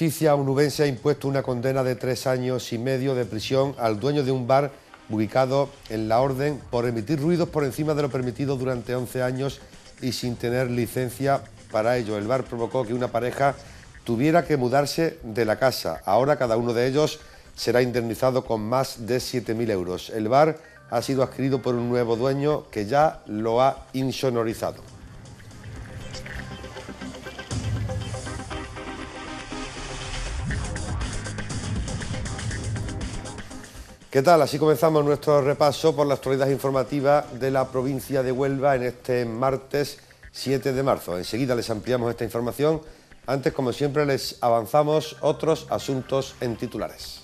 justicia onubense ha impuesto una condena de tres años y medio de prisión al dueño de un bar ubicado en la Orden por emitir ruidos por encima de lo permitido durante 11 años y sin tener licencia para ello. El bar provocó que una pareja tuviera que mudarse de la casa. Ahora cada uno de ellos será indemnizado con más de 7.000 euros. El bar ha sido adquirido por un nuevo dueño que ya lo ha insonorizado. ¿Qué tal? Así comenzamos nuestro repaso por la actualidad informativa de la provincia de Huelva en este martes 7 de marzo. Enseguida les ampliamos esta información. Antes, como siempre, les avanzamos otros asuntos en titulares.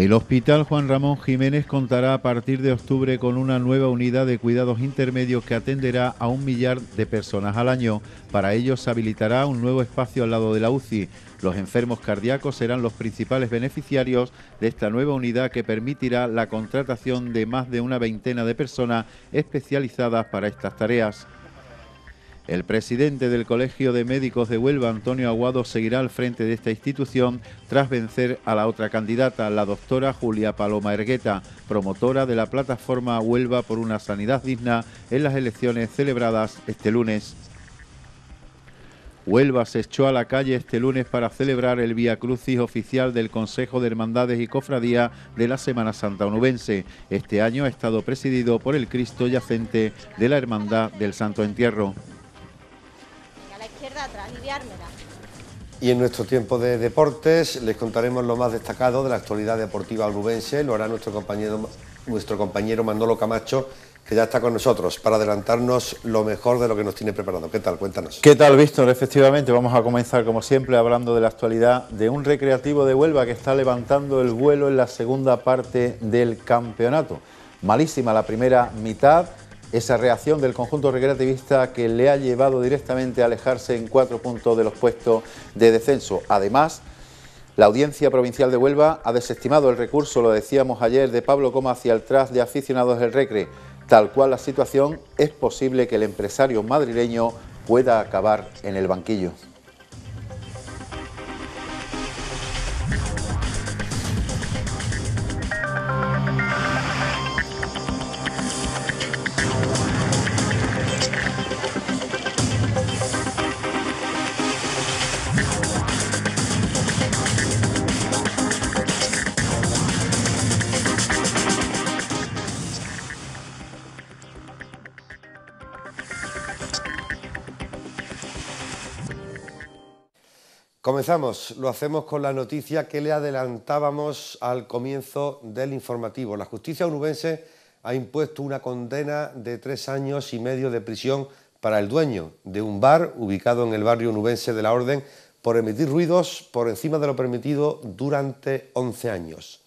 El Hospital Juan Ramón Jiménez contará a partir de octubre con una nueva unidad de cuidados intermedios que atenderá a un millar de personas al año. Para ello se habilitará un nuevo espacio al lado de la UCI. Los enfermos cardíacos serán los principales beneficiarios de esta nueva unidad que permitirá la contratación de más de una veintena de personas especializadas para estas tareas. El presidente del Colegio de Médicos de Huelva, Antonio Aguado, seguirá al frente de esta institución tras vencer a la otra candidata, la doctora Julia Paloma Ergueta, promotora de la plataforma Huelva por una sanidad digna en las elecciones celebradas este lunes. Huelva se echó a la calle este lunes para celebrar el Vía Crucis oficial del Consejo de Hermandades y Cofradía de la Semana Santa Onubense. Este año ha estado presidido por el Cristo yacente de la Hermandad del Santo Entierro. Y en nuestro tiempo de deportes les contaremos lo más destacado de la actualidad deportiva albubense. Lo hará nuestro compañero, nuestro compañero Manolo Camacho, que ya está con nosotros, para adelantarnos lo mejor de lo que nos tiene preparado. ¿Qué tal? Cuéntanos. ¿Qué tal, Víctor? Efectivamente, vamos a comenzar, como siempre, hablando de la actualidad de un recreativo de Huelva que está levantando el vuelo en la segunda parte del campeonato. Malísima la primera mitad esa reacción del conjunto recreativista que le ha llevado directamente a alejarse en cuatro puntos de los puestos de descenso. Además, la Audiencia Provincial de Huelva ha desestimado el recurso, lo decíamos ayer, de Pablo Coma hacia el tras de aficionados del Recre. Tal cual la situación, es posible que el empresario madrileño pueda acabar en el banquillo. lo hacemos con la noticia que le adelantábamos al comienzo del informativo. La justicia unubense ha impuesto una condena de tres años y medio de prisión para el dueño de un bar ubicado en el barrio unubense de la Orden por emitir ruidos por encima de lo permitido durante 11 años.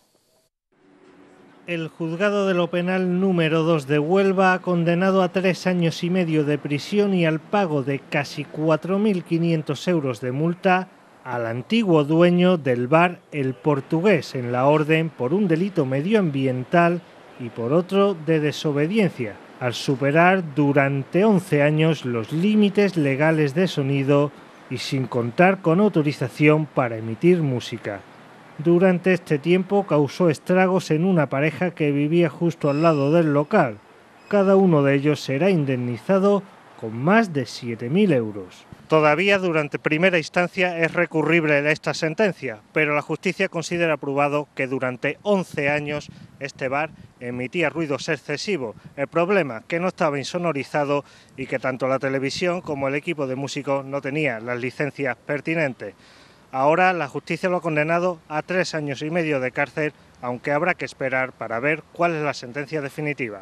El juzgado de lo penal número 2 de Huelva ha condenado a tres años y medio de prisión y al pago de casi 4.500 euros de multa al antiguo dueño del bar El Portugués en la Orden por un delito medioambiental y por otro de desobediencia, al superar durante 11 años los límites legales de sonido y sin contar con autorización para emitir música. Durante este tiempo causó estragos en una pareja que vivía justo al lado del local. Cada uno de ellos será indemnizado con más de 7.000 euros. Todavía durante primera instancia es recurrible esta sentencia, pero la justicia considera aprobado que durante 11 años este bar emitía ruidos excesivos. El problema, que no estaba insonorizado y que tanto la televisión como el equipo de músicos no tenían las licencias pertinentes. Ahora la justicia lo ha condenado a tres años y medio de cárcel, aunque habrá que esperar para ver cuál es la sentencia definitiva.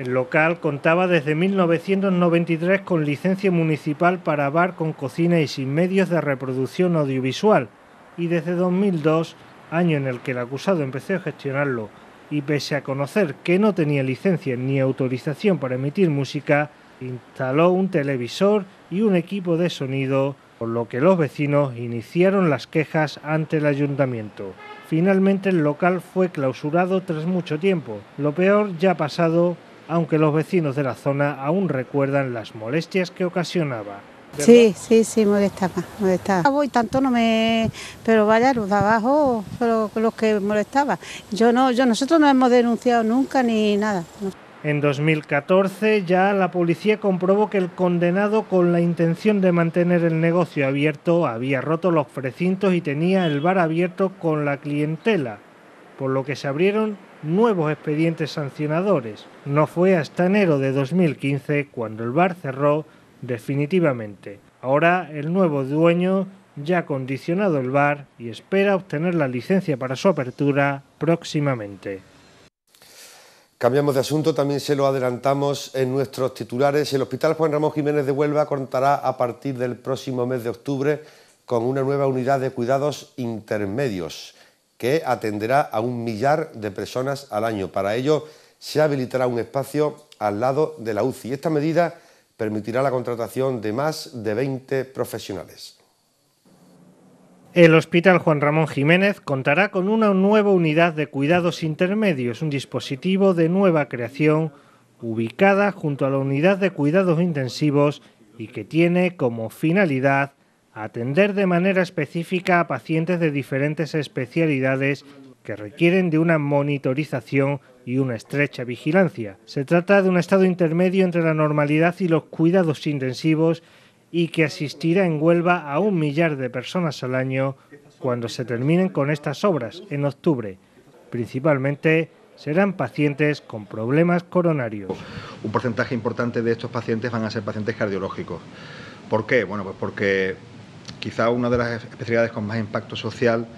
El local contaba desde 1993 con licencia municipal para bar con cocina y sin medios de reproducción audiovisual y desde 2002, año en el que el acusado empezó a gestionarlo y pese a conocer que no tenía licencia ni autorización para emitir música, instaló un televisor y un equipo de sonido, por lo que los vecinos iniciaron las quejas ante el ayuntamiento. Finalmente el local fue clausurado tras mucho tiempo. Lo peor ya ha pasado aunque los vecinos de la zona aún recuerdan las molestias que ocasionaba. Sí, sí, sí, molestaba, molestaba. Voy tanto no me, pero vaya los de abajo, pero los que molestaba. Yo no, yo nosotros no hemos denunciado nunca ni nada. En 2014 ya la policía comprobó que el condenado con la intención de mantener el negocio abierto había roto los precintos y tenía el bar abierto con la clientela, por lo que se abrieron nuevos expedientes sancionadores. No fue hasta enero de 2015 cuando el bar cerró definitivamente. Ahora el nuevo dueño ya ha condicionado el bar y espera obtener la licencia para su apertura próximamente. Cambiamos de asunto, también se lo adelantamos en nuestros titulares. El Hospital Juan Ramón Jiménez de Huelva contará a partir del próximo mes de octubre con una nueva unidad de cuidados intermedios que atenderá a un millar de personas al año. Para ello se habilitará un espacio al lado de la UCI. Esta medida permitirá la contratación de más de 20 profesionales. El Hospital Juan Ramón Jiménez contará con una nueva unidad de cuidados intermedios, un dispositivo de nueva creación ubicada junto a la unidad de cuidados intensivos y que tiene como finalidad atender de manera específica a pacientes de diferentes especialidades que requieren de una monitorización y una estrecha vigilancia. Se trata de un estado intermedio entre la normalidad y los cuidados intensivos y que asistirá en Huelva a un millar de personas al año cuando se terminen con estas obras en octubre. Principalmente serán pacientes con problemas coronarios. Un porcentaje importante de estos pacientes van a ser pacientes cardiológicos. ¿Por qué? Bueno, pues porque quizá una de las especialidades con más impacto social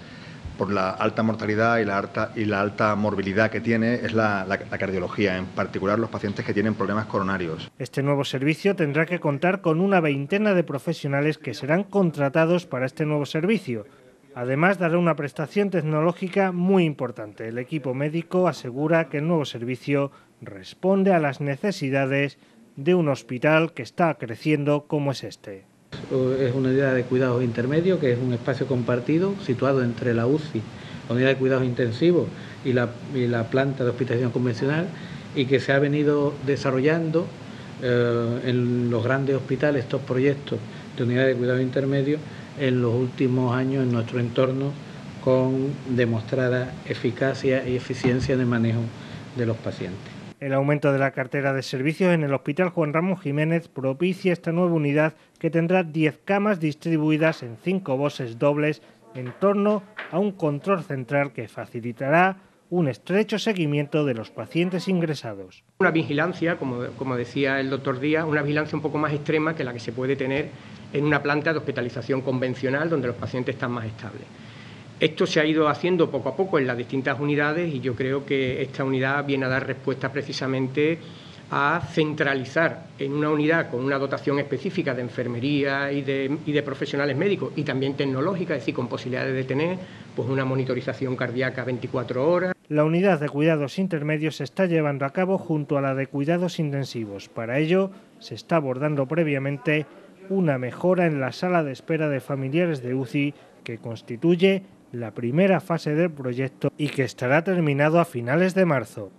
por la alta mortalidad y la alta, y la alta morbilidad que tiene es la, la, cardiología, en particular los pacientes que tienen problemas coronarios. Este nuevo servicio tendrá que contar con una veintena de profesionales que serán contratados para este nuevo servicio. Además, dará una prestación tecnológica muy importante. El equipo médico asegura que el nuevo servicio responde a las necesidades de un hospital que está creciendo como es este. Es una unidad de cuidados intermedios, que es un espacio compartido situado entre la UCI, la unidad de cuidados intensivos y la, planta de hospitalización convencional, y que se ha venido desarrollando eh, en los grandes hospitales estos proyectos de unidad de cuidados intermedios en los últimos años en nuestro entorno con demostrada eficacia y eficiencia en el manejo de los pacientes. El aumento de la cartera de servicios en el Hospital Juan Ramón Jiménez propicia esta nueva unidad que tendrá 10 camas distribuidas en 5 voces dobles en torno a un control central que facilitará un estrecho seguimiento de los pacientes ingresados. Una vigilancia, como, como, decía el doctor Díaz, una vigilancia un poco más extrema que la que se puede tener en una planta de hospitalización convencional donde los pacientes están más estables. Esto se ha ido haciendo poco a poco en las distintas unidades y yo creo que esta unidad viene a dar respuesta precisamente a centralizar en una unidad con una dotación específica de enfermería y de, profesionales médicos y también tecnológica, es decir, con posibilidades de tener pues, una monitorización cardíaca 24 horas. La unidad de cuidados intermedios se está llevando a cabo junto a la de cuidados intensivos. Para ello, se está abordando previamente una mejora en la sala de espera de familiares de UCI que constituye la primera fase del proyecto y que estará terminado a finales de marzo.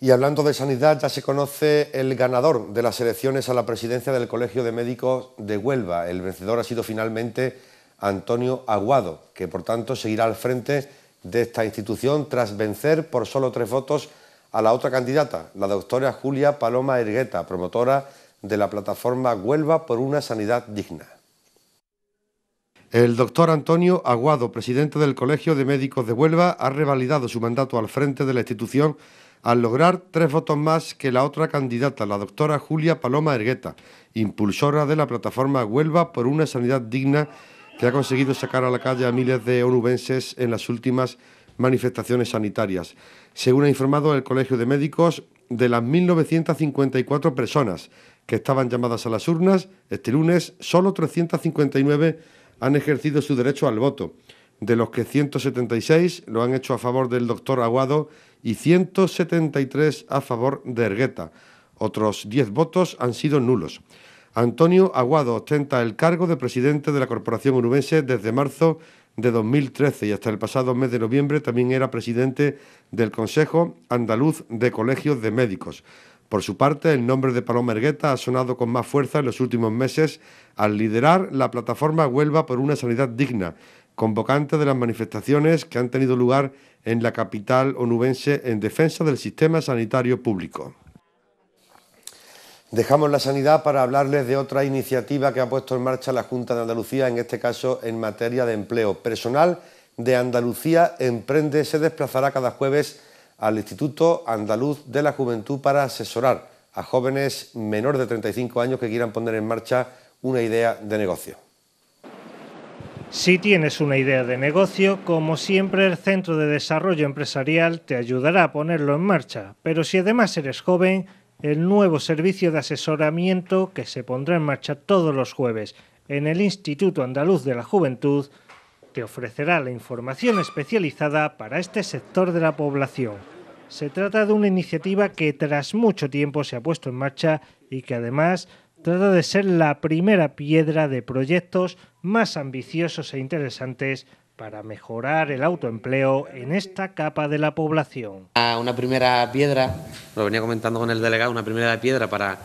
Y hablando de sanidad, ya se conoce el ganador de las elecciones a la presidencia del Colegio de Médicos de Huelva. El vencedor ha sido finalmente Antonio Aguado, que por tanto seguirá al frente de esta institución tras vencer por solo tres votos a la otra candidata, la doctora Julia Paloma Ergueta, promotora de la plataforma Huelva por una sanidad digna. El doctor Antonio Aguado, presidente del Colegio de Médicos de Huelva, ha revalidado su mandato al frente de la institución al lograr tres votos más que la otra candidata, la doctora Julia Paloma Ergueta, impulsora de la plataforma Huelva por una sanidad digna que ha conseguido sacar a la calle a miles de onubenses en las últimas manifestaciones sanitarias. Según ha informado el Colegio de Médicos, de las 1.954 personas que estaban llamadas a las urnas, este lunes solo 359 han ejercido su derecho al voto, de los que 176 lo han hecho a favor del doctor Aguado y 173 a favor de Ergueta. Otros 10 votos han sido nulos. Antonio Aguado ostenta el cargo de presidente de la Corporación Urubense desde marzo de 2013 y hasta el pasado mes de noviembre también era presidente del Consejo Andaluz de Colegios de Médicos. Por su parte, el nombre de Paloma Ergueta ha sonado con más fuerza en los últimos meses al liderar la plataforma Huelva por una sanidad digna, convocante de las manifestaciones que han tenido lugar en la capital onubense en defensa del sistema sanitario público. Dejamos la sanidad para hablarles de otra iniciativa que ha puesto en marcha la Junta de Andalucía, en este caso en materia de empleo. Personal de Andalucía Emprende se desplazará cada jueves al Instituto Andaluz de la Juventud para asesorar a jóvenes menores de 35 años que quieran poner en marcha una idea de negocio. Si tienes una idea de negocio, como siempre el Centro de Desarrollo Empresarial te ayudará a ponerlo en marcha, pero si además eres joven, el nuevo servicio de asesoramiento que se pondrá en marcha todos los jueves en el Instituto Andaluz de la Juventud ofrecerá la información especializada para este sector de la población. Se trata de una iniciativa que tras mucho tiempo se ha puesto en marcha y que además trata de ser la primera piedra de proyectos más ambiciosos e interesantes para mejorar el autoempleo en esta capa de la población. Una primera piedra, lo venía comentando con el delegado, una primera piedra para,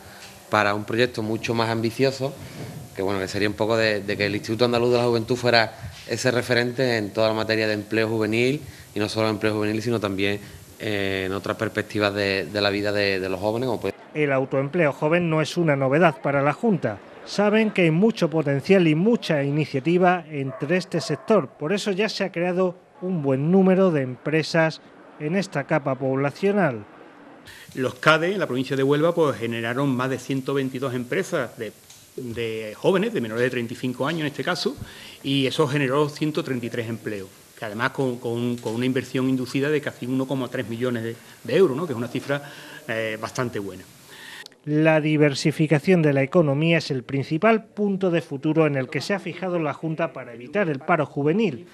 para un proyecto mucho más ambicioso, que bueno, que sería un poco de que el Instituto Andaluz de la Juventud fuera ese referente en toda la materia de empleo juvenil, y no solo empleo juvenil, sino también eh, en otras perspectivas de, la vida de, los jóvenes. El autoempleo joven no es una novedad para la Junta. Saben que hay mucho potencial y mucha iniciativa entre este sector. Por eso ya se ha creado un buen número de empresas en esta capa poblacional. Los CADE en la provincia de Huelva pues, generaron más de 122 empresas de jóvenes, de menores de 35 años en este caso, y eso generó 133 empleos, que además con, una inversión inducida de casi 1,3 millones de, euros, ¿no? que es una cifra eh, bastante buena. La diversificación de la economía es el principal punto de futuro en el que se ha fijado la Junta para evitar el paro juvenil.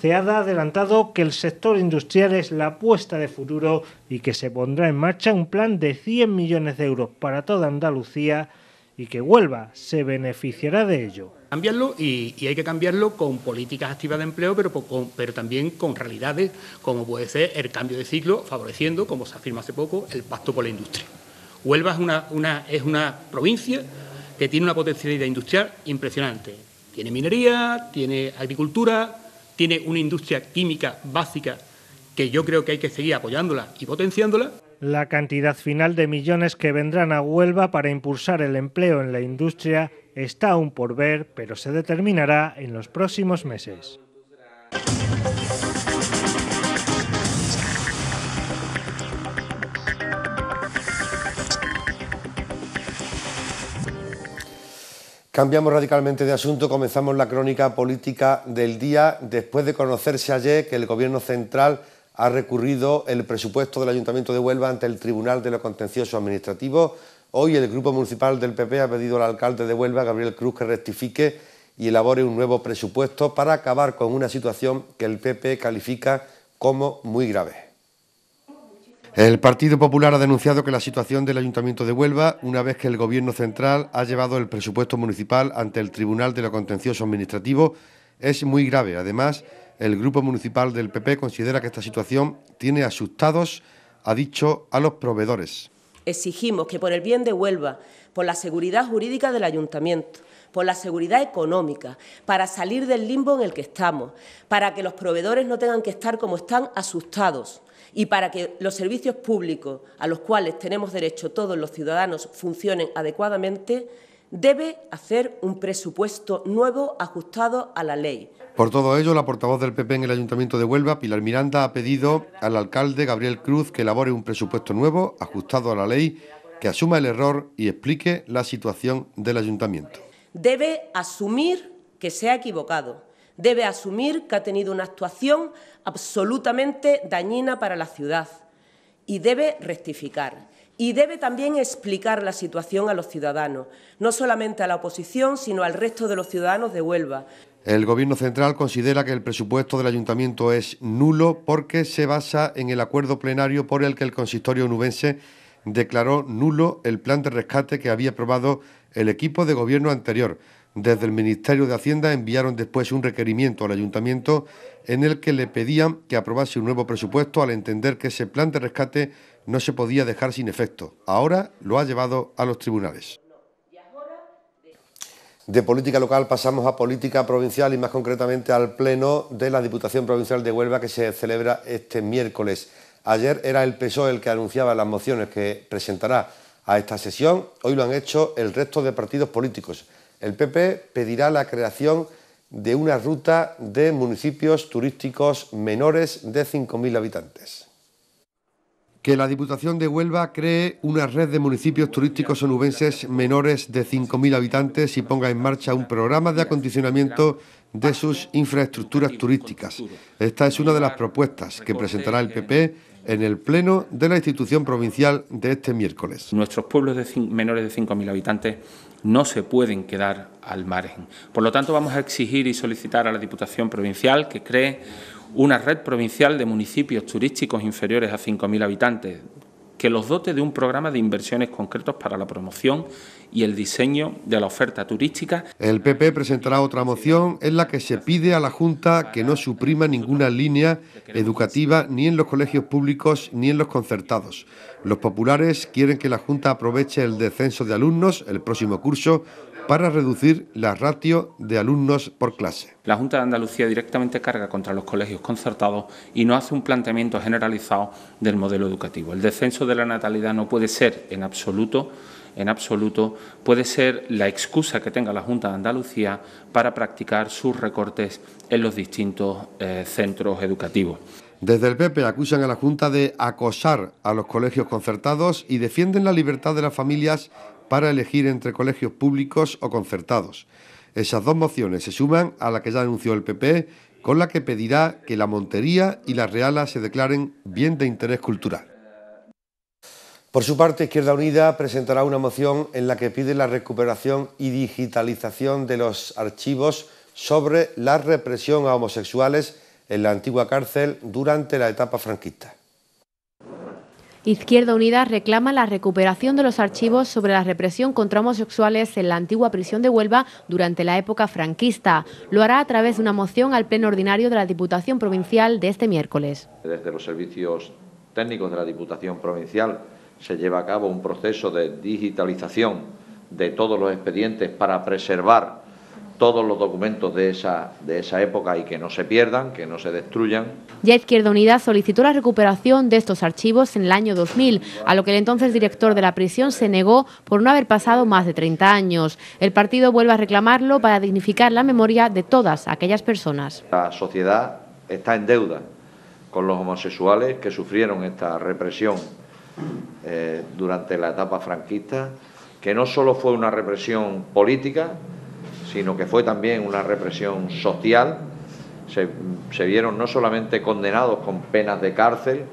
se ha adelantado que el sector industrial es la apuesta de futuro y que se pondrá en marcha un plan de 100 millones de euros para toda Andalucía y que Huelva se beneficiará de ello. Cambiarlo y, hay que cambiarlo con políticas activas de empleo, pero, pero también con realidades como puede ser el cambio de ciclo, favoreciendo, como se afirma hace poco, el pacto por la industria. Huelva es una, una, es una provincia que tiene una potencialidad industrial impresionante. Tiene minería, tiene agricultura, tiene una industria química básica que yo creo que hay que seguir apoyándola y potenciándola la cantidad final de millones que vendrán a Huelva para impulsar el empleo en la industria está aún por ver, pero se determinará en los próximos meses. Cambiamos radicalmente de asunto, comenzamos la crónica política del día después de conocerse ayer que el Gobierno Central ha recurrido el presupuesto del Ayuntamiento de Huelva ante el Tribunal de lo Contencioso Administrativo. Hoy el Grupo Municipal del PP ha pedido al alcalde de Huelva, Gabriel Cruz, que rectifique y elabore un nuevo presupuesto para acabar con una situación que el PP califica como muy grave. El Partido Popular ha denunciado que la situación del Ayuntamiento de Huelva, una vez que el Gobierno Central ha llevado el presupuesto municipal ante el Tribunal de lo Contencioso Administrativo, es muy grave. Además, el Grupo Municipal del PP considera que esta situación tiene asustados, ha dicho, a los proveedores. Exigimos que por el bien de Huelva, por la seguridad jurídica del ayuntamiento, por la seguridad económica, para salir del limbo en el que estamos, para que los proveedores no tengan que estar como están asustados y para que los servicios públicos a los cuales tenemos derecho todos los ciudadanos funcionen adecuadamente, Debe hacer un presupuesto nuevo ajustado a la ley. Por todo ello, la portavoz del PP en el Ayuntamiento de Huelva, Pilar Miranda, ha pedido al alcalde Gabriel Cruz que elabore un presupuesto nuevo ajustado a la ley, que asuma el error y explique la situación del ayuntamiento. Debe asumir que se ha equivocado, debe asumir que ha tenido una actuación absolutamente dañina para la ciudad y debe rectificar y debe también explicar la situación a los ciudadanos, no solamente a la oposición, sino al resto de los ciudadanos de Huelva. El Gobierno central considera que el presupuesto del ayuntamiento es nulo porque se basa en el acuerdo plenario por el que el consistorio nubense declaró nulo el plan de rescate que había aprobado el equipo de gobierno anterior. Desde el Ministerio de Hacienda enviaron después un requerimiento al ayuntamiento en el que le pedían que aprobase un nuevo presupuesto al entender que ese plan de rescate no se podía dejar sin efecto. Ahora lo ha llevado a los tribunales. De política local pasamos a política provincial y más concretamente al Pleno de la Diputación Provincial de Huelva que se celebra este miércoles. Ayer era el PSOE el que anunciaba las mociones que presentará a esta sesión, hoy lo han hecho el resto de partidos políticos. El PP pedirá la creación de una ruta de municipios turísticos menores de 5.000 habitantes que la Diputación de Huelva cree una red de municipios turísticos onubenses menores de 5.000 habitantes y ponga en marcha un programa de acondicionamiento de sus infraestructuras turísticas. Esta es una de las propuestas que presentará el PP en el Pleno de la institución provincial de este miércoles. Nuestros pueblos menores de 5.000 habitantes no se pueden quedar al margen. Por lo tanto, vamos a exigir y solicitar a la Diputación Provincial que cree una red provincial de municipios turísticos inferiores a 5.000 habitantes, que los dote de un programa de inversiones concretos para la promoción y el diseño de la oferta turística. El PP presentará otra moción en la que se pide a la Junta que no suprima ninguna línea educativa ni en los colegios públicos ni en los concertados. Los populares quieren que la Junta aproveche el descenso de alumnos el próximo curso para reducir la ratio de alumnos por clase. La Junta de Andalucía directamente carga contra los colegios concertados y no hace un planteamiento generalizado del modelo educativo. El descenso de la natalidad no puede ser en absoluto en absoluto puede ser la excusa que tenga la Junta de Andalucía para practicar sus recortes en los distintos eh, centros educativos. Desde el PP acusan a la Junta de acosar a los colegios concertados y defienden la libertad de las familias para elegir entre colegios públicos o concertados. Esas dos mociones se suman a la que ya anunció el PP, con la que pedirá que la Montería y la Reala se declaren bien de interés cultural. Por su parte, Izquierda Unida presentará una moción en la que pide la recuperación y digitalización de los archivos sobre la represión a homosexuales en la antigua cárcel durante la etapa franquista. Izquierda Unida reclama la recuperación de los archivos sobre la represión contra homosexuales en la antigua prisión de Huelva durante la época franquista. Lo hará a través de una moción al Pleno Ordinario de la Diputación Provincial de este miércoles. Desde los servicios técnicos de la Diputación Provincial se lleva a cabo un proceso de digitalización de todos los expedientes para preservar todos los documentos de esa, de esa época y que no se pierdan, que no se destruyan. Ya Izquierda Unida solicitó la recuperación de estos archivos en el año 2000, a lo que el entonces director de la prisión se negó por no haber pasado más de 30 años. El partido vuelve a reclamarlo para dignificar la memoria de todas aquellas personas. La sociedad está en deuda con los homosexuales que sufrieron esta represión eh, durante la etapa franquista, que no solo fue una represión política, sino que fue también una represión social. Se, vieron no solamente condenados con penas de cárcel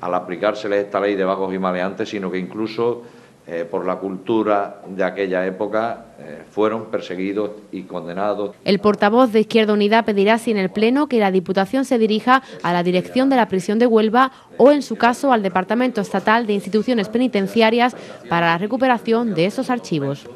al aplicársele esta ley de bajos y maleantes, sino que incluso eh, por la cultura de aquella época eh, fueron perseguidos y condenados. El portavoz de Izquierda Unida pedirá sin en el Pleno que la Diputación se dirija a la dirección de la prisión de Huelva o, en su caso, al Departamento Estatal de Instituciones Penitenciarias para la recuperación de esos archivos.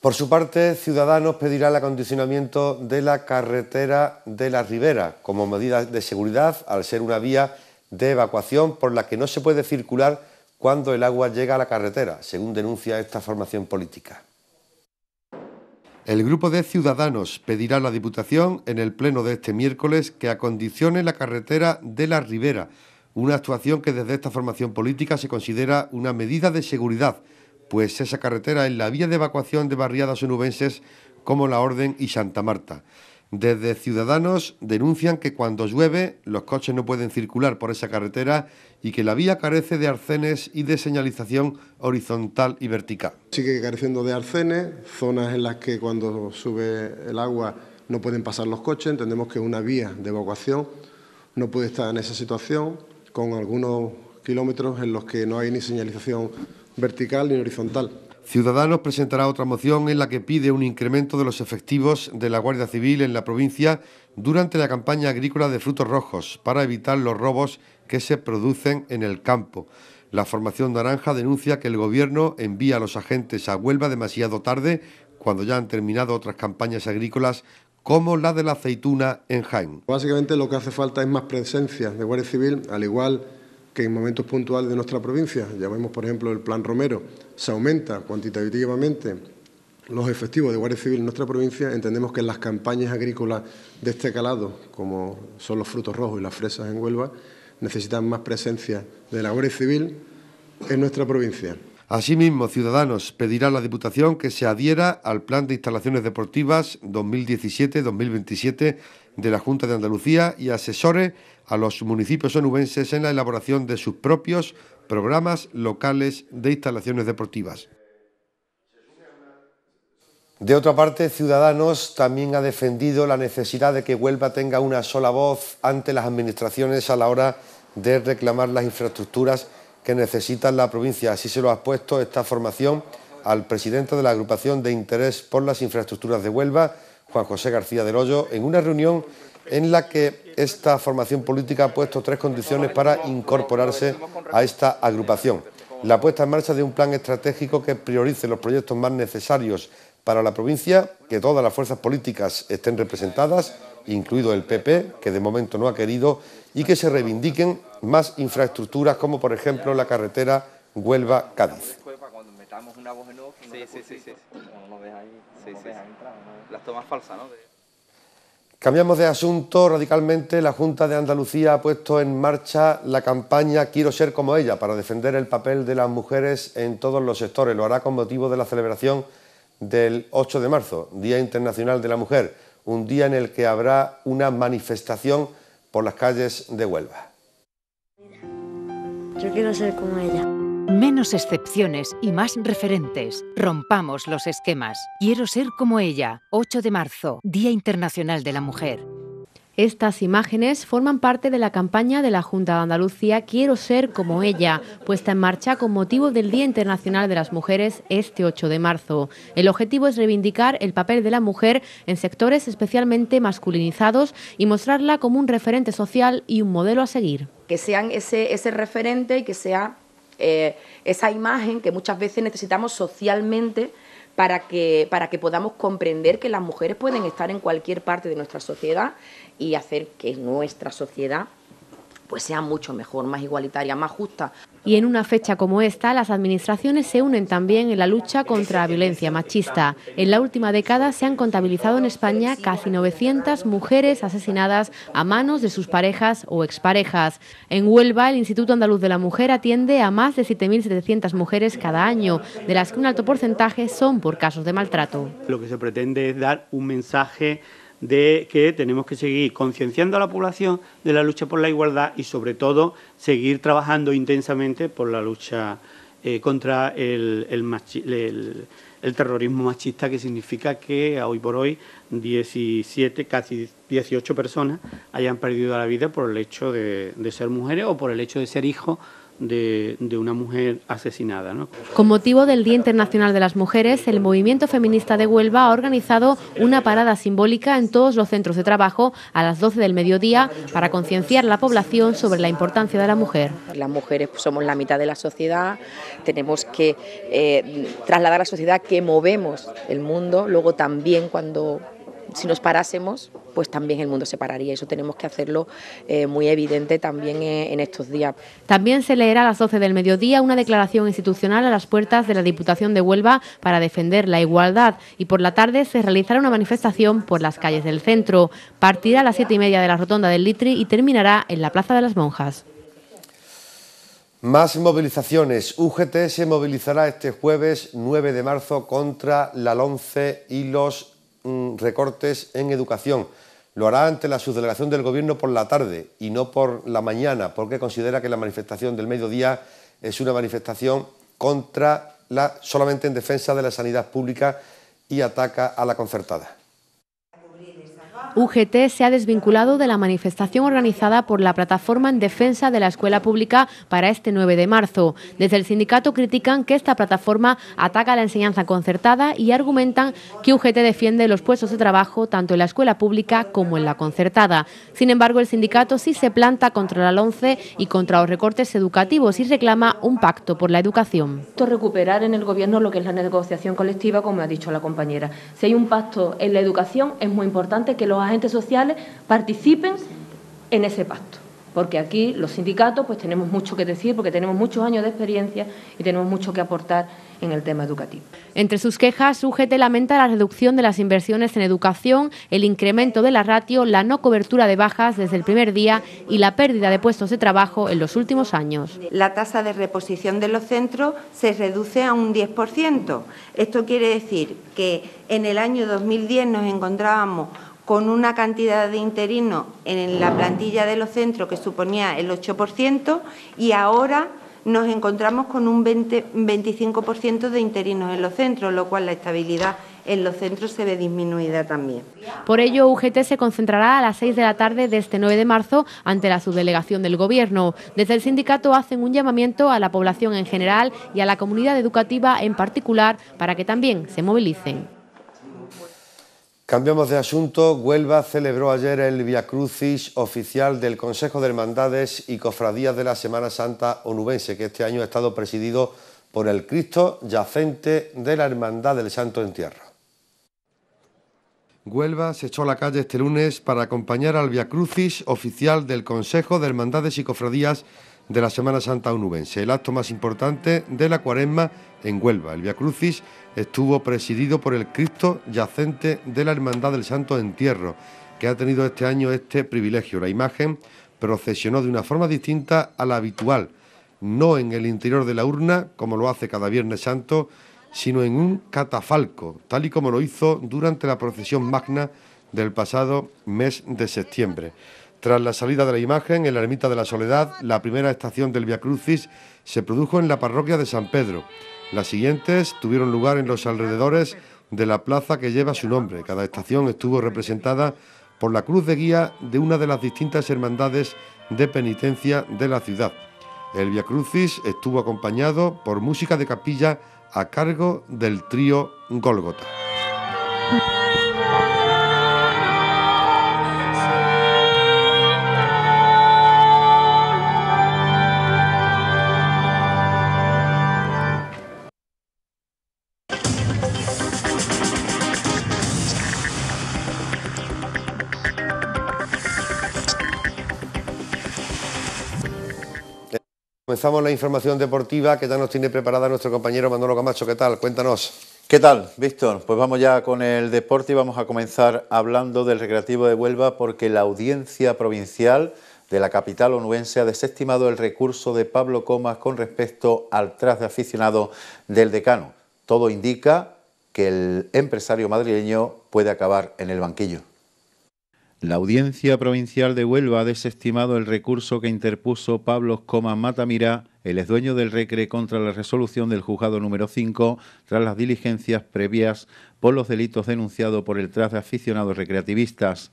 Por su parte, Ciudadanos pedirá el acondicionamiento de la carretera de la Ribera como medida de seguridad al ser una vía de evacuación por la que no se puede circular cuando el agua llega a la carretera, según denuncia esta formación política. El grupo de Ciudadanos pedirá a la Diputación en el pleno de este miércoles que acondicione la carretera de la Ribera, una actuación que desde esta formación política se considera una medida de seguridad pues esa carretera es la vía de evacuación de barriadas onubenses como La Orden y Santa Marta. Desde Ciudadanos denuncian que cuando llueve los coches no pueden circular por esa carretera y que la vía carece de arcenes y de señalización horizontal y vertical. Sigue careciendo de arcenes, zonas en las que cuando sube el agua no pueden pasar los coches, entendemos que una vía de evacuación no puede estar en esa situación, con algunos kilómetros en los que no hay ni señalización vertical ni horizontal. Ciudadanos presentará otra moción en la que pide un incremento de los efectivos de la Guardia Civil en la provincia durante la campaña agrícola de frutos rojos para evitar los robos que se producen en el campo. La formación naranja denuncia que el gobierno envía a los agentes a Huelva demasiado tarde, cuando ya han terminado otras campañas agrícolas como la de la aceituna en Jaén. Básicamente lo que hace falta es más presencia de Guardia Civil, al igual en momentos puntuales de nuestra provincia, vemos por ejemplo el Plan Romero, se aumenta cuantitativamente los efectivos de Guardia Civil en nuestra provincia, entendemos que en las campañas agrícolas de este calado, como son los frutos rojos y las fresas en Huelva, necesitan más presencia de la Guardia Civil en nuestra provincia. Asimismo, Ciudadanos pedirá a la Diputación que se adhiera al Plan de Instalaciones Deportivas 2017-2027 de la Junta de Andalucía y asesore a los municipios onubenses en la elaboración de sus propios programas locales de instalaciones deportivas. De otra parte, Ciudadanos también ha defendido la necesidad de que Huelva tenga una sola voz ante las administraciones a la hora de reclamar las infraestructuras que necesitan la provincia. Así se lo ha puesto esta formación al presidente de la agrupación de interés por las infraestructuras de Huelva, Juan José García del Hoyo, en una reunión en la que esta formación política ha puesto tres condiciones para incorporarse a esta agrupación. La puesta en marcha de un plan estratégico que priorice los proyectos más necesarios para la provincia, que todas las fuerzas políticas estén representadas, incluido el PP, que de momento no ha querido, y que se reivindiquen más infraestructuras como por ejemplo la carretera Huelva-Cádiz. Cambiamos de asunto radicalmente. La Junta de Andalucía ha puesto en marcha la campaña Quiero ser como ella para defender el papel de las mujeres en todos los sectores. Lo hará con motivo de la celebración del 8 de marzo, Día Internacional de la Mujer, un día en el que habrá una manifestación por las calles de Huelva. Yo quiero ser como ella. Menos excepciones y más referentes. Rompamos los esquemas. Quiero ser como ella. 8 de marzo, Día Internacional de la Mujer. Estas imágenes forman parte de la campaña de la Junta de Andalucía Quiero ser como ella, puesta en marcha con motivo del Día Internacional de las Mujeres este 8 de marzo. El objetivo es reivindicar el papel de la mujer en sectores especialmente masculinizados y mostrarla como un referente social y un modelo a seguir que sean ese, referente y que sea eh, esa imagen que muchas veces necesitamos socialmente para que, para que podamos comprender que las mujeres pueden estar en cualquier parte de nuestra sociedad y hacer que nuestra sociedad pues sea mucho mejor, más igualitaria, más justa. Y en una fecha como esta, las administraciones se unen también en la lucha contra la violencia machista. En la última década se han contabilizado en España casi 900 mujeres asesinadas a manos de sus parejas o exparejas. En Huelva, el Instituto Andaluz de la Mujer atiende a más de 7.700 mujeres cada año, de las que un alto porcentaje son por casos de maltrato. Lo que se pretende es dar un mensaje de que tenemos que seguir concienciando a la población de la lucha por la igualdad y, sobre todo, seguir trabajando intensamente por la lucha eh, contra el, terrorismo machista, que significa que hoy por hoy 17, casi 18 personas hayan perdido la vida por el hecho de, de ser mujeres o por el hecho de ser hijos de, una mujer asesinada. Con motivo del Día Internacional de las Mujeres, el Movimiento Feminista de Huelva ha organizado una parada simbólica en todos los centros de trabajo a las 12 del mediodía para concienciar a la población sobre la importancia de la mujer. Las mujeres pues, somos la mitad de la sociedad, tenemos que eh, trasladar a la sociedad que movemos el mundo, luego también cuando si nos parásemos, pues también el mundo se pararía. Eso tenemos que hacerlo eh, muy evidente también eh, en, estos días. También se leerá a las 12 del mediodía una declaración institucional a las puertas de la Diputación de Huelva para defender la igualdad y por la tarde se realizará una manifestación por las calles del centro. Partirá a las 7 y media de la rotonda del Litri y terminará en la Plaza de las Monjas. Más movilizaciones. UGT se movilizará este jueves 9 de marzo contra la LONCE y los Mm, recortes en educación. Lo hará ante la subdelegación del Gobierno por la tarde y no por la mañana, porque considera que la manifestación del mediodía es una manifestación contra la, solamente en defensa de la sanidad pública y ataca a la concertada. UGT se ha desvinculado de la manifestación organizada por la plataforma en defensa de la escuela pública para este 9 de marzo. Desde el sindicato critican que esta plataforma ataca la enseñanza concertada y argumentan que UGT defiende los puestos de trabajo tanto en la escuela pública como en la concertada. Sin embargo, el sindicato sí se planta contra la LONCE y contra los recortes educativos y reclama un pacto por la educación. Recuperar en el gobierno lo que es la negociación colectiva, como ha dicho la compañera. Si hay un pacto en la educación, es muy importante que los agentes sociales participen en ese pacto. Porque aquí los sindicatos pues tenemos mucho que decir, porque tenemos muchos años de experiencia y tenemos mucho que aportar en el tema educativo. Entre sus quejas, UGT lamenta la reducción de las inversiones en educación, el incremento de la ratio, la no cobertura de bajas desde el primer día y la pérdida de puestos de trabajo en los últimos años. La tasa de reposición de los centros se reduce a un 10%. Esto quiere decir que en el año 2010 nos encontrábamos con una cantidad de interinos en la plantilla de los centros que suponía el 8% y ahora nos encontramos con un 25% de interinos en los centros, lo cual la estabilidad en los centros se ve disminuida también. Por ello, UGT se concentrará a las 6 de la tarde de este 9 de marzo ante la subdelegación del Gobierno. Desde el sindicato hacen un llamamiento a la población en general y a la comunidad educativa en particular para que también se movilicen. Cambiamos de asunto. Huelva celebró ayer el Via Crucis oficial del Consejo de Hermandades y Cofradías de la Semana Santa Onubense, que este año ha estado presidido por el Cristo yacente de la Hermandad del Santo Entierro. Huelva se echó a la calle este lunes para acompañar al Via Crucis oficial del Consejo de Hermandades y Cofradías de la Semana Santa onubense, el acto más importante de la cuaresma en Huelva. El Via Crucis estuvo presidido por el Cristo yacente de la Hermandad del Santo Entierro, que ha tenido este año este privilegio. La imagen procesionó de una forma distinta a la habitual, no en el interior de la urna, como lo hace cada Viernes Santo, sino en un catafalco, tal y como lo hizo durante la procesión magna del pasado mes de septiembre. Tras la salida de la imagen en la ermita de la Soledad, la primera estación del Via Crucis se produjo en la parroquia de San Pedro. Las siguientes tuvieron lugar en los alrededores de la plaza que lleva su nombre. Cada estación estuvo representada por la cruz de guía de una de las distintas hermandades de penitencia de la ciudad. El Via Crucis estuvo acompañado por música de capilla a cargo del trío Gólgota. Comenzamos la información deportiva que ya nos tiene preparada nuestro compañero Manolo Camacho. ¿Qué tal? Cuéntanos. ¿Qué tal, Víctor? Pues vamos ya con el deporte y vamos a comenzar hablando del Recreativo de Huelva porque la audiencia provincial de la capital onubense ha desestimado el recurso de Pablo Comas con respecto al tras de aficionado del decano. Todo indica que el empresario madrileño puede acabar en el banquillo. La Audiencia Provincial de Huelva ha desestimado el recurso que interpuso Pablo Coma Matamirá, el dueño del Recre, contra la resolución del juzgado número 5 tras las diligencias previas por los delitos denunciados por el tras de aficionados recreativistas.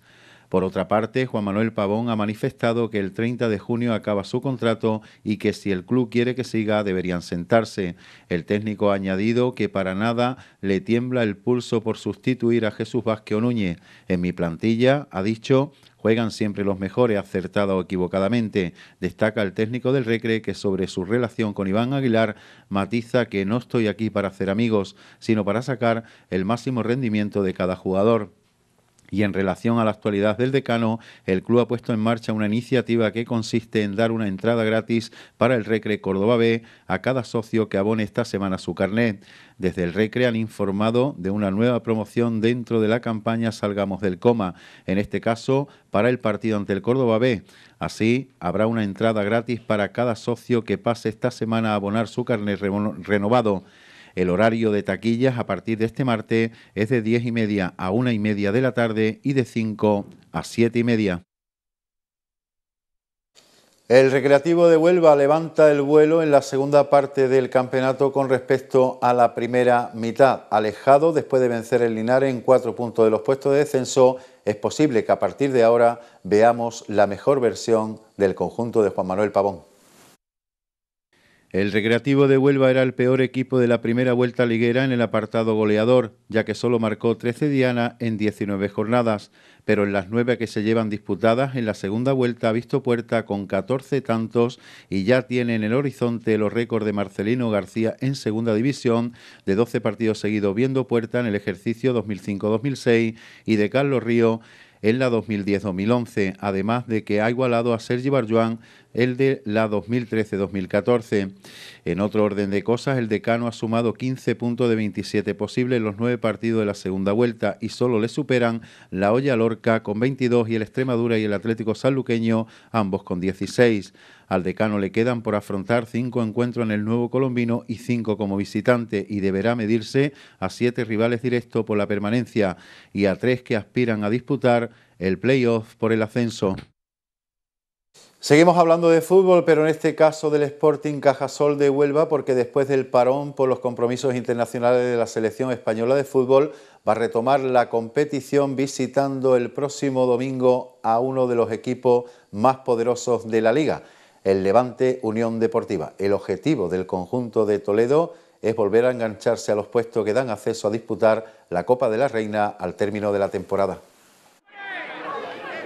Por otra parte, Juan Manuel Pavón ha manifestado que el 30 de junio acaba su contrato y que si el club quiere que siga deberían sentarse. El técnico ha añadido que para nada le tiembla el pulso por sustituir a Jesús Vázquez Núñez. En mi plantilla, ha dicho, juegan siempre los mejores, acertado o equivocadamente. Destaca el técnico del Recre que sobre su relación con Iván Aguilar matiza que no estoy aquí para hacer amigos, sino para sacar el máximo rendimiento de cada jugador. Y en relación a la actualidad del decano, el club ha puesto en marcha una iniciativa que consiste en dar una entrada gratis para el Recre Córdoba B a cada socio que abone esta semana su carnet. Desde el Recre han informado de una nueva promoción dentro de la campaña Salgamos del Coma, en este caso para el partido ante el Córdoba B. Así, habrá una entrada gratis para cada socio que pase esta semana a abonar su carnet renovado. El horario de taquillas a partir de este martes es de 10 y media a 1 y media de la tarde y de 5 a 7 y media. El Recreativo de Huelva levanta el vuelo en la segunda parte del campeonato con respecto a la primera mitad. Alejado después de vencer el Linares en cuatro puntos de los puestos de descenso, es posible que a partir de ahora veamos la mejor versión del conjunto de Juan Manuel Pavón. El Recreativo de Huelva era el peor equipo de la primera vuelta liguera en el apartado goleador, ya que solo marcó 13 dianas en 19 jornadas, pero en las 9 que se llevan disputadas, en la segunda vuelta ha visto puerta con 14 tantos y ya tiene en el horizonte los récords de Marcelino García en segunda división, de 12 partidos seguidos viendo puerta en el ejercicio 2005-2006 y de Carlos Río en la 2010-2011, además de que ha igualado a Sergi Barjuan el de la 2013-2014. En otro orden de cosas, el decano ha sumado 15 puntos de 27 posibles en los nueve partidos de la segunda vuelta y solo le superan la Olla Lorca con 22 y el Extremadura y el Atlético Sanluqueño, ambos con 16. Al decano le quedan por afrontar cinco encuentros en el nuevo colombino y cinco como visitante y deberá medirse a siete rivales directos por la permanencia y a tres que aspiran a disputar el playoff por el ascenso. Seguimos hablando de fútbol, pero en este caso del Sporting Cajasol de Huelva, porque después del parón por los compromisos internacionales de la selección española de fútbol, va a retomar la competición visitando el próximo domingo a uno de los equipos más poderosos de la liga el Levante Unión Deportiva. El objetivo del conjunto de Toledo es volver a engancharse a los puestos que dan acceso a disputar la Copa de la Reina al término de la temporada.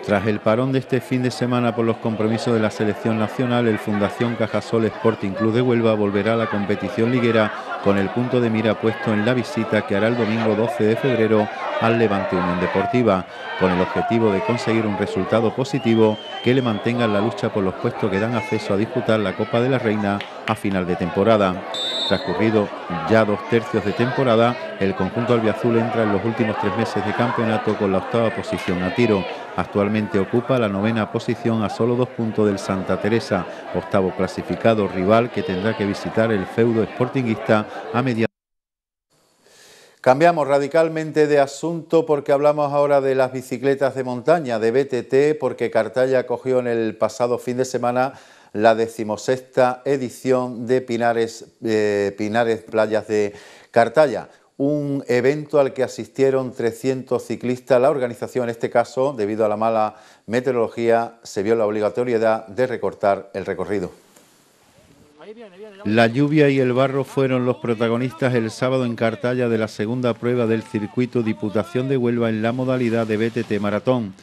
Tras el parón de este fin de semana por los compromisos de la selección nacional, el Fundación Cajasol Sporting Club de Huelva volverá a la competición liguera con el punto de mira puesto en la visita que hará el domingo 12 de febrero al Levante Unión Deportiva, con el objetivo de conseguir un resultado positivo que le mantenga en la lucha por los puestos que dan acceso a disputar la Copa de la Reina a final de temporada. Transcurrido ya dos tercios de temporada, el conjunto albiazul entra en los últimos tres meses de campeonato con la octava posición a tiro. Actualmente ocupa la novena posición a solo dos puntos del Santa Teresa, octavo clasificado rival que tendrá que visitar el feudo sportinguista a mediados. Cambiamos radicalmente de asunto porque hablamos ahora de las bicicletas de montaña, de BTT, porque Cartalla cogió en el pasado fin de semana la decimosexta edición de eh, Pinares, Playas de Cartaya un evento al que asistieron 300 ciclistas. La organización, en este caso, debido a la mala meteorología, se vio la obligatoriedad de recortar el recorrido. La lluvia y el barro fueron los protagonistas el sábado en Cartalla de la segunda prueba del circuito Diputación de Huelva en la modalidad de BTT Maratón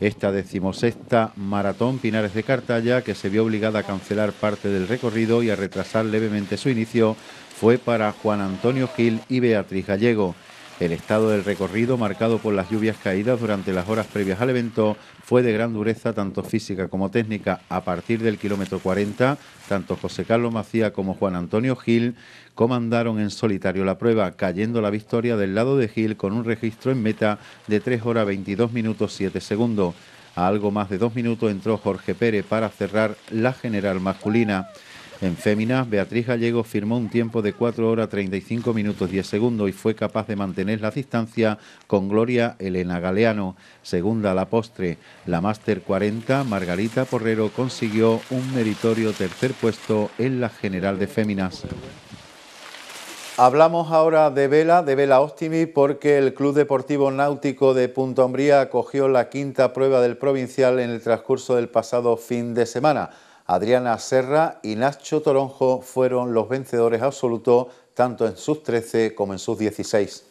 esta decimosexta Maratón Pinares de Cartaya, que se vio obligada a cancelar parte del recorrido y a retrasar levemente su inicio, fue para Juan Antonio Gil y Beatriz Gallego. El estado del recorrido, marcado por las lluvias caídas durante las horas previas al evento, fue de gran dureza tanto física como técnica. A partir del kilómetro 40, tanto José Carlos Macía como Juan Antonio Gil comandaron en solitario la prueba, cayendo la victoria del lado de Gil con un registro en meta de 3 horas 22 minutos 7 segundos. A algo más de dos minutos entró Jorge Pérez para cerrar la general masculina. En féminas, Beatriz Gallego firmó un tiempo de 4 horas 35 minutos 10 segundos y fue capaz de mantener la distancia con Gloria Elena Galeano. Segunda a la postre, la Máster 40, Margarita Porrero consiguió un meritorio tercer puesto en la general de féminas. Hablamos ahora de vela, de vela Óstimi, porque el Club Deportivo Náutico de Punta Umbría acogió la quinta prueba del provincial en el transcurso del pasado fin de semana. Adriana Serra y Nacho Toronjo fueron los vencedores absolutos tanto en sus 13 como en sus 16.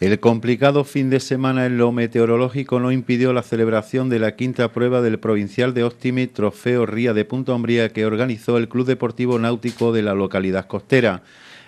El complicado fin de semana en lo meteorológico no impidió la celebración de la quinta prueba del provincial de Óstimi Trofeo Ría de Punta Hombría... que organizó el Club Deportivo Náutico de la localidad costera.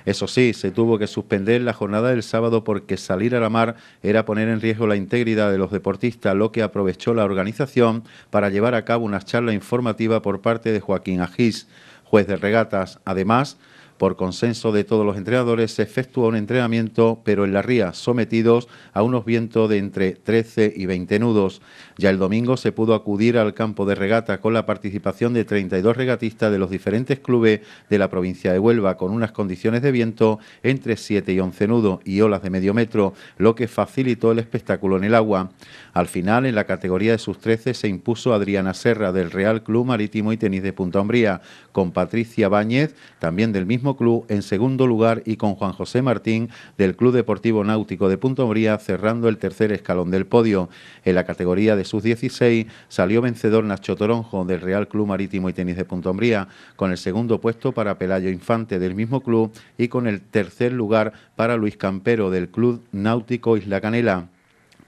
Eso sí, se tuvo que suspender la jornada del sábado porque salir a la mar era poner en riesgo la integridad de los deportistas, lo que aprovechó la organización para llevar a cabo una charla informativa por parte de Joaquín Ajís, juez de regatas. Además, por consenso de todos los entrenadores se efectuó un entrenamiento, pero en la ría, sometidos a unos vientos de entre 13 y 20 nudos. Ya el domingo se pudo acudir al campo de regata con la participación de 32 regatistas de los diferentes clubes de la provincia de Huelva, con unas condiciones de viento entre 7 y 11 nudos y olas de medio metro, lo que facilitó el espectáculo en el agua. Al final, en la categoría de sus 13 se impuso Adriana Serra del Real Club Marítimo y Tenis de Punta Umbría, con Patricia Báñez, también del mismo club, en segundo lugar y con Juan José Martín del Club Deportivo Náutico de Punta Umbría, cerrando el tercer escalón del podio. En la categoría de sus 16 salió vencedor Nacho Toronjo del Real Club Marítimo y Tenis de Punta Umbría, con el segundo puesto para Pelayo Infante del mismo club y con el tercer lugar para Luis Campero del Club Náutico Isla Canela.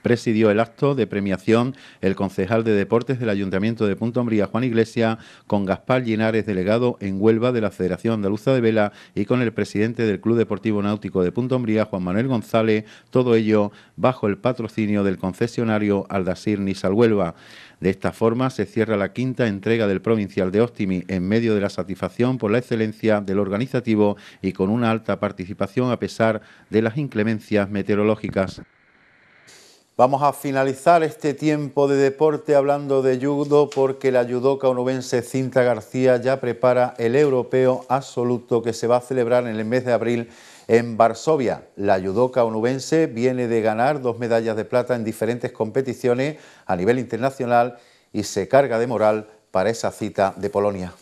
Presidió el acto de premiación el concejal de deportes del Ayuntamiento de Punta Hombría, Juan Iglesia, con Gaspar Linares, delegado en Huelva de la Federación Andaluza de Vela y con el presidente del Club Deportivo Náutico de Punta Juan Manuel González, todo ello bajo el patrocinio del concesionario Aldasir Nisal Huelva. De esta forma se cierra la quinta entrega del Provincial de Óstimi en medio de la satisfacción por la excelencia del organizativo y con una alta participación a pesar de las inclemencias meteorológicas. Vamos a finalizar este tiempo de deporte hablando de judo porque la judoka onubense Cinta García ya prepara el europeo absoluto que se va a celebrar en el mes de abril en Varsovia. La judoka onubense viene de ganar dos medallas de plata en diferentes competiciones a nivel internacional y se carga de moral para esa cita de Polonia.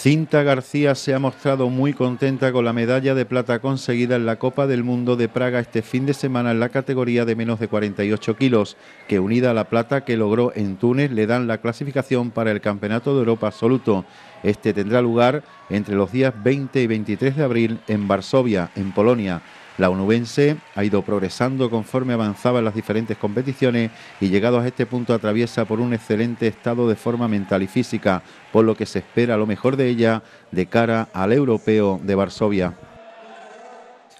Cinta García se ha mostrado muy contenta con la medalla de plata conseguida en la Copa del Mundo de Praga este fin de semana en la categoría de menos de 48 kilos, que unida a la plata que logró en Túnez le dan la clasificación para el Campeonato de Europa absoluto. Este tendrá lugar entre los días 20 y 23 de abril en Varsovia, en Polonia. La onubense ha ido progresando conforme avanzaba en las diferentes competiciones y llegado a este punto atraviesa por un excelente estado de forma mental y física, por lo que se espera lo mejor de ella de cara al europeo de Varsovia.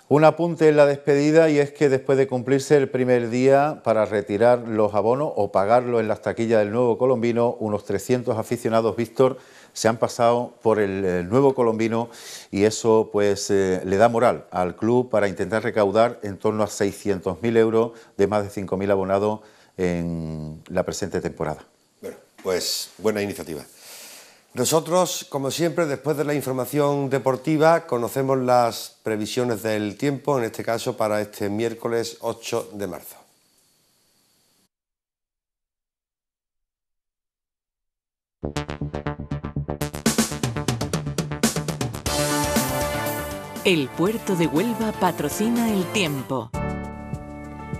Un apunte en la despedida y es que después de cumplirse el primer día para retirar los abonos o pagarlo en las taquillas del nuevo colombino, unos 300 aficionados, Víctor, se han pasado por el, nuevo colombino y eso pues eh, le da moral al club para intentar recaudar en torno a 600.000 euros de más de 5.000 abonados en la presente temporada. Bueno, pues buena iniciativa. Nosotros, como siempre, después de la información deportiva, conocemos las previsiones del tiempo, en este caso para este miércoles 8 de marzo. El puerto de Huelva patrocina el tiempo.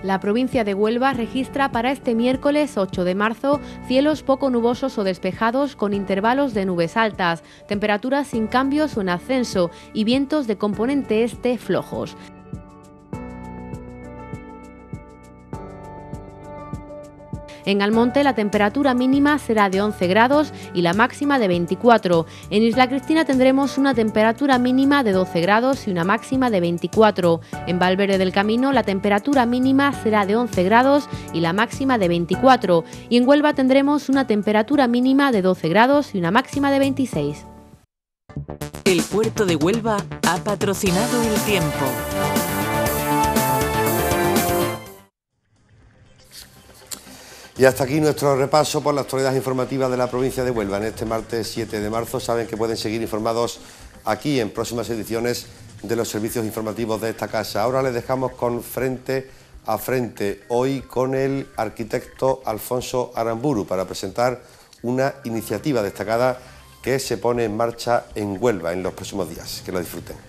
La provincia de Huelva registra para este miércoles 8 de marzo cielos poco nubosos o despejados con intervalos de nubes altas, temperaturas sin cambios o en ascenso y vientos de componente este flojos. En Almonte la temperatura mínima será de 11 grados y la máxima de 24. En Isla Cristina tendremos una temperatura mínima de 12 grados y una máxima de 24. En Valverde del Camino la temperatura mínima será de 11 grados y la máxima de 24. Y en Huelva tendremos una temperatura mínima de 12 grados y una máxima de 26. El puerto de Huelva ha patrocinado el tiempo. Y hasta aquí nuestro repaso por las actualidad informativas de la provincia de Huelva. En este martes 7 de marzo saben que pueden seguir informados aquí en próximas ediciones de los servicios informativos de esta casa. Ahora les dejamos con frente a frente, hoy con el arquitecto Alfonso Aramburu para presentar una iniciativa destacada que se pone en marcha en Huelva en los próximos días. Que lo disfruten.